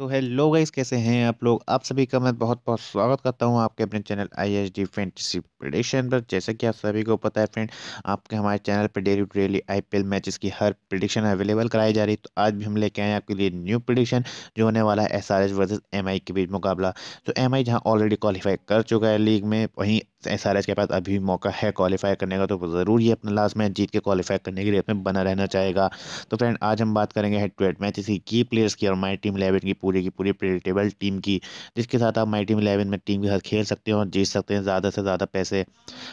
तो hello guys कैसे हैं आप लोग आप सभी का मैं बहुत बहुत स्वागत करता हूं आपके अपने channel I S D fantasy prediction पर जैसे कि आप सभी को पता है फ्रेंड आपके हमारे चैनल पर daily to daily I P L matches की हर प्रडिक्शन अवेलेबल कराई जा रही है तो आज भी हम लेके आए आपके लिए न्यू प्रडिक्शन जो होने वाला है S R S versus M I के बीच मुकाबला तो एम आई जहाँ ऑलरेडी क्वालिफाई कर चुका है लीग में वहीं एस आर एस के पास अभी मौका है क्वालिफाई करने का तो ज़रूर ये अपना लास्ट मैच जीत के क्वालिफाई करने के लिए अपने बना रहना चाहेगा तो फ्रेंड आज हम बात करेंगे हेड टू हेड मैच इसी की प्लेयर्स की और माई टीम इलेवन की पूरी की पूरी प्रेडिक्टेबल टीम की जिसके साथ आप माई टीम इलेवन में टीम के साथ खेल सकते हो जीत सकते हैं ज़्यादा से ज़्यादा पैसे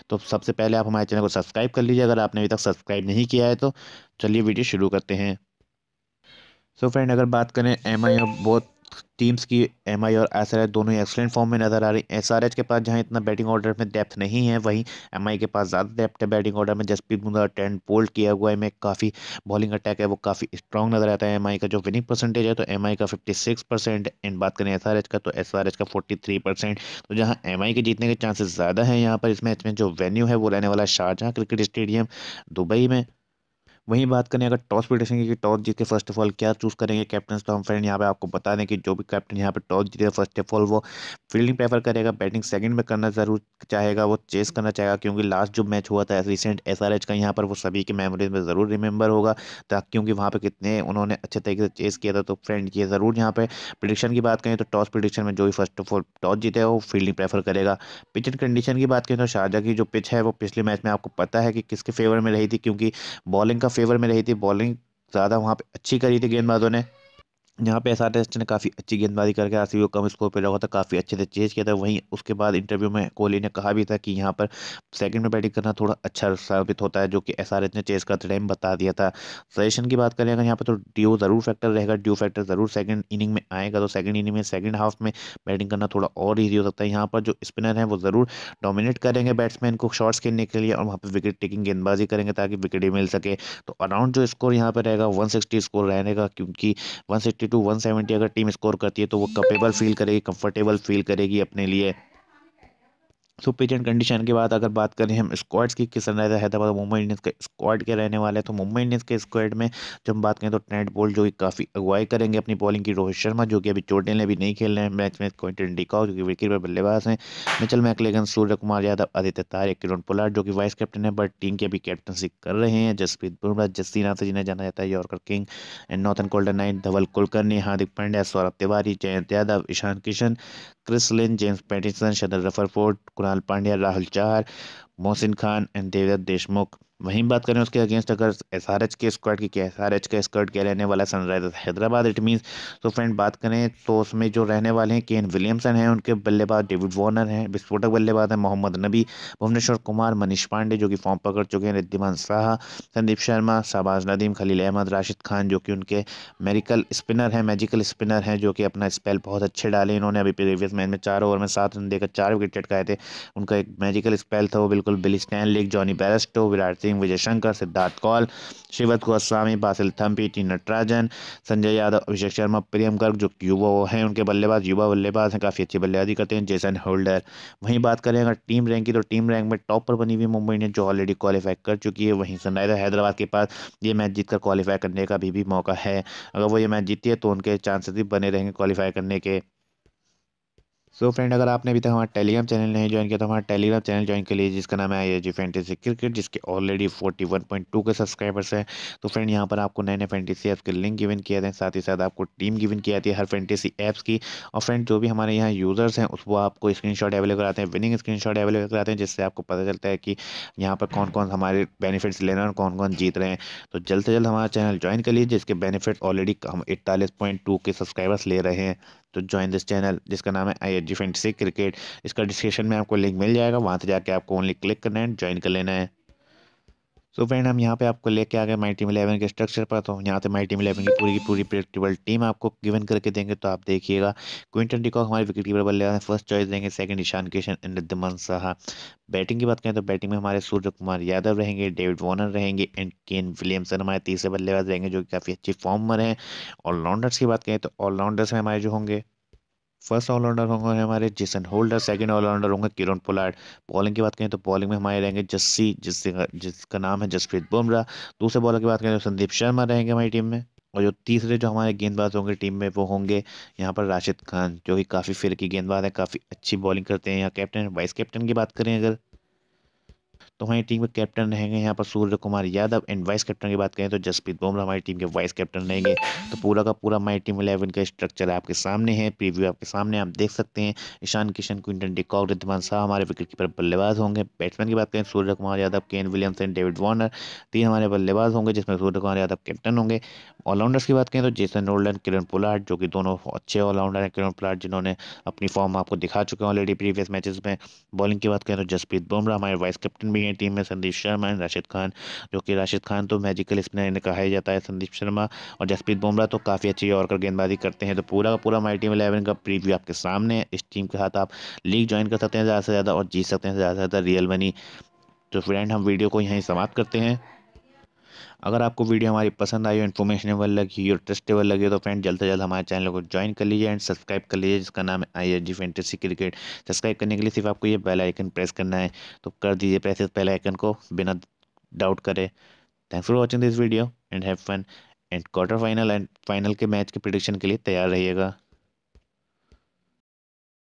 तो सबसे पहले आप हमारे चैनल को सब्सक्राइब कर लीजिए अगर आपने अभी तक सब्सक्राइब नहीं किया है तो चलिए वीडियो शुरू करते हैं सो so फ्रेंड अगर बात करें एम आई बहुत टीम्स की एम और एस दोनों ही एक्सलेंट फॉर्म में नजर आ रही एस के पास जहां इतना बैटिंग ऑर्डर में डेप्थ नहीं है वहीं एम के पास ज़्यादा डेप्थ है बैटिंग ऑर्डर में जसप्रीत बुमराह टेन बोल्ड किया हुआ है में काफ़ी बॉलिंग अटैक है वो काफ़ी स्ट्रॉन्ग नजर आता है एम का जो विनिंग परसेंटेज है तो एम का फिफ्टी सिक्स परसेंट एंड बात करें एस का तो एस का फोर्टी थ्री परसेंट तो जहाँ एम के जीतने के चांसेस ज़्यादा हैं यहाँ पर इस मैच में जो वेन्यू है वो रहने वाला शाहजहाँ क्रिकेट स्टेडियम दुबई में वहीं बात करें अगर टॉस पिटेशन की टॉस जीत के फर्स्ट ऑफ ऑल क्या चूज़ करेंगे कैप्टन तो हम फ्रेंड यहाँ पे आपको बता दें कि जो भी कैप्टन यहाँ पे टॉस जीते फर्स्ट ऑफ ऑल वो फील्डिंग प्रेफर करेगा बैटिंग सेकंड में करना ज़रूर चाहेगा वो चेस करना चाहेगा क्योंकि लास्ट जो मैच हुआ था रिसेंट एस का यहाँ पर वो सभी के मेमोरीज में ज़रूर रिमेंबर होगा ताकि क्योंकि वहाँ पर कितने उन्होंने अच्छे तरीके से चेस किया था तो फ्रेंड ये ज़रूर यहाँ पर प्रडिक्शन की बात करें तो टॉस प्रडिक्शन में जो भी फर्स्ट ऑफ ऑल टॉस जीते वो फील्डिंग प्रेफर करेगा पिच एंड कंडीशन की बात करें तो शारजा की जो पिच है वो पिछले मैच में आपको पता है कि किसके फेवर में रही थी क्योंकि बॉलिंग का फेवर में रही थी बॉलिंग ज़्यादा वहाँ पे अच्छी करी थी गेंदबाजों ने यहाँ पे एस ने काफ़ी अच्छी गेंदबाजी करके आर को कम स्कोर पे लगा था काफ़ी अच्छे से चेज किया था वहीं उसके बाद इंटरव्यू में कोहली ने कहा भी था कि यहाँ पर सेकंड में बैटिंग करना थोड़ा अच्छा साबित होता है जो कि एस ने चेज करते टाइम बता दिया था सजेशन की बात करें अगर यहाँ पर तो ड्यू ज़रूर फैक्टर रहेगा ड्यू फैक्टर ज़रूर सेकेंड इनिंग में आएगा तो सेकंड इनिंग में सेकेंड हाफ में बैटिंग करना थोड़ा और ईजी हो सकता है यहाँ पर जो स्पिनर हैं वो ज़रूर डोमिनेट करेंगे बैट्समैन को शॉर्ट्स खेलने के लिए और वहाँ पर विकेट टेकिंग गेंदबाजी करेंगे ताकि विकेट मिल सके तो अराउंड जो स्कोर यहाँ पर रहेगा वन स्कोर रहने क्योंकि वन टू 170 अगर टीम स्कोर करती है तो वो कपेबल फील करेगी कंफर्टेबल फील करेगी अपने लिए सो पिच एंड कंडीशन के बाद अगर बात करें हम स्क्वाड्स की किस रहता हैदराबाद मुंबई इंडियंस के स्क्वाड के रहने वाले हैं तो मुंबई इंडियंस के स्क्वाड में जब हम बात करें तो ट्रेंट बोल्ट जो कि काफ़ी अगुवाई करेंगे अपनी बॉलिंग की रोहित शर्मा जो कि अभी ने अभी नहीं खेल रहे हैं मैच में क्विंटन डिकाउ जो कि विकेट पर बल्लेबाज हैं Mitchell McClenaghan Surya Kumar Yadav Aditya Tare Kiran Pollard जो कि वाइस कैप्टन है बट टीम की अभी कैप्टनसी कर रहे हैं जसप्रीत बुमराह जस्सी नाथ जिन्हें जाना जाता है yorker king and Nathan Coulter Nile Dhawal Kulkarni Hardik Pandya Saurabh Tiwary Jayant Yadav Ishan Kishan Chris Lynn James Pattinson शदर रफरफोर्ड कुणाल पांड्या राहुल चार मोहसिन खान एंड देवदत्त देशमुख वहीं बात करें उसके अगेंस्ट अगर एस आर एच के स्क्वाड की एस आर एच का स्क्वाड क्या रहने वाला सनराइजर्स हैदराबाद इट मीन्स तो फ्रेंड बात करें तो उसमें जो रहने वाले हैं केन विलियमसन हैं उनके बल्लेबाज डेविड वॉर्नर हैं विस्फोटक बल्लेबाज हैं मोहम्मद नबी भुवनेश्वर कुमार मनीष पांडे जो कि फॉर्म पकड़ चुके हैं रिद्धिमान शाह संदीप शर्मा शहबाज नदीम खलील अहमद राशिद खान जो कि उनके मेरिकल स्पिनर हैं मैजिकल स्पिनर हैं जो कि अपना स्पेल बहुत अच्छे डाले इन्होंने अभी प्रीवियस मैच में चार ओवर में सात रन देकर चार विकेट चटकाए थे उनका एक मैजिकल स्पेल था वो बिल्कुल Billy Stanlake Jonny Bairstow Virat Singh Vijay Shankar Siddharth Kaul Shreevats Goswami Basil Thampi T Natarajan Sanjay Yadav Abhishek Sharma Priyam Garg जो युवा वो हैं उनके बल्लेबाज युवा बल्लेबाज हैं काफ़ी अच्छी बल्लेबाजी करते हैं जेसन होल्डर वहीं बात करें अगर टीम रैंक की तो टीम रैंक में टॉप पर बनी हुई मुंबई इंडियंस जो ऑलरेडी क्वालिफाई कर चुकी है वहीं सनराइजर हैदराबाद के पास ये मैच जीतकर क्वालिफाई करने का अभी भी मौका है अगर वो ये मैच जीती है तो उनके चांसेस भी बने रहेंगे क्वालिफाई करने के सो so फ्रेंड अगर आपने अभी तक हमारा टेलीग्राम चैनल नहीं ज्वाइन किया तो हमारा टेलीग्राम चैनल ज्वाइन कर लीजिए जिसका नाम है जी फेंटेसी क्रिकेट जिसके ऑलरेडी 41.2 के सब्सक्राइबर्स हैं तो फ्रेंड यहाँ पर आपको नए नए फेंटेसी ऐप्स के लिंक गिवन किया जाते हैं साथ ही साथ आपको टीम गिवन किया जाती है हर फेंटेसी ऐप्स की और फ्रेंड जो भी हमारे यहाँ यूज़र्स हैं उसको आपको स्क्रीन शॉट अवेलेबल कराते हैं विनिंग स्क्रीन शॉट अवेलेबल कराते हैं जिससे आपको पता चलता है कि यहाँ पर कौन कौन हमारे बेनिफिट्स ले रहे हैं और कौन कौन जीत रहे हैं तो जल्द से जल्द हमारा चैनल ज्वाइन कर लीजिए जिसके बेनिफिट ऑलरेडी हम इकतालीस के सब्सक्राइबर्स ले रहे हैं तो ज्वाइन दिस चैनल जिसका नाम है I H G C cricket इसका डिस्क्रिप्शन में आपको लिंक मिल जाएगा वहाँ से जाके आपको ओनली क्लिक करना है ज्वाइन कर लेना है तो फ्रेंड हम यहाँ पे आपको लेके आ गए माई टीम इलेवन के स्ट्रक्चर पर तो यहाँ पे माई टीम इलेवन की पूरी की पूरी प्रेडिक्टेबल टीम आपको गिवन करके देंगे तो आप देखिएगा क्विंटन डिकॉक हमारे विकेट कीपर बल्लेबाज फर्स्ट चॉइस देंगे सेकंड ईशान किशन एंड मन साहा बैटिंग की बात करें तो बैटिंग में हमारे सूर्य कुमार यादव रहेंगे डेविड वॉर्नर रहेंगे एंड केन विलियमसन हमारे तीसरे बल्लेबाज रहेंगे जो कि काफ़ी अच्छी फॉर्म में हैं ऑलराउंडर्स की बात करें तो ऑलराउंडर्स में हमारे जो होंगे फर्स्ट ऑलराउंडर होंगे हमारे जेसन होल्डर सेकंड ऑलराउंडर होंगे किरण पोलार्ड बॉलिंग की बात करें तो बॉलिंग में हमारे रहेंगे जस्सी जिस जिसका नाम है जसप्रीत बुमराह दूसरे बॉलर की बात करें तो संदीप शर्मा रहेंगे हमारी टीम में और जो तीसरे जो हमारे गेंदबाज होंगे टीम में वो होंगे यहाँ पर राशिद खान जो कि काफ़ी फिर की गेंदबाज है काफ़ी अच्छी बॉलिंग करते हैं यहाँ कैप्टन वाइस कैप्टन की बात करें अगर तो हमारी टीम के कैप्टन रहेंगे यहाँ पर Surya Kumar Yadav and vice captain की बात करें तो जसप्रीत बुमराह हमारी टीम के वाइस कैप्टन रहेंगे तो पूरा का पूरा हमारी टीम इलेवन का स्ट्रक्चर आपके सामने है प्रीव्यू आपके सामने आप देख सकते हैं ईशान किशन क्विंटन डिकॉक रिद्धमान शाह हमारे विकेट कीपर बल्लेबाज होंगे बैट्समैन की बात करें Surya Kumar Yadav Kane Williams and David Warner तीन हमारे बल्लेबाज होंगे जिसमें सूर्य कुमार यादव कैप्टन होंगे ऑलराउंडर्स की बात करें तो जेसन रोल्डन किरण पुलाट जो कि दोनों अच्छे ऑलराउंडर हैं किरण पुलाट जिन्होंने अपनी फॉर्म आपको दिखा चुके हैं ऑलरेडी प्रीवियस मैचेस में बॉलिंग की बात करें तो जसप्रीत बुमराह हमारे वाइस कैप्टन भी हैं टीम में संदीप शर्मा एंड राशिद खान जो कि राशिद खान तो मैजिकल स्पिनर कहा ही जाता है संदीप शर्मा और जसप्रीत बुमराह तो काफ़ी अच्छी और गेंदबाजी करते हैं तो पूरा का पूरा माई टीम इलेवन का प्रीव्यू आपके सामने है इस टीम के साथ आप लीग ज्वाइन कर सकते हैं ज़्यादा से ज़्यादा और जीत सकते हैं ज़्यादा से ज़्यादा रियल मनी तो फ्रेंड हम वीडियो को यहीं समाप्त करते हैं अगर आपको वीडियो हमारी पसंद आई हो इन्फॉर्मेशनेबल लगी और ट्रस्टेबल लगी तो फ्रेंड जल्द से जल्द हमारे चैनल को ज्वाइन कर लीजिए एंड सब्सक्राइब कर लीजिए जिसका नाम है I G fantasy cricket subscribe करने के लिए सिर्फ आपको ये बेल आइकन प्रेस करना है तो कर दीजिए प्रेस इस बेल आइकन को बिना डाउट करे thanks for watching this video and have fun and quarter final and final के मैच के प्रिडिक्शन के लिए तैयार रहिएगा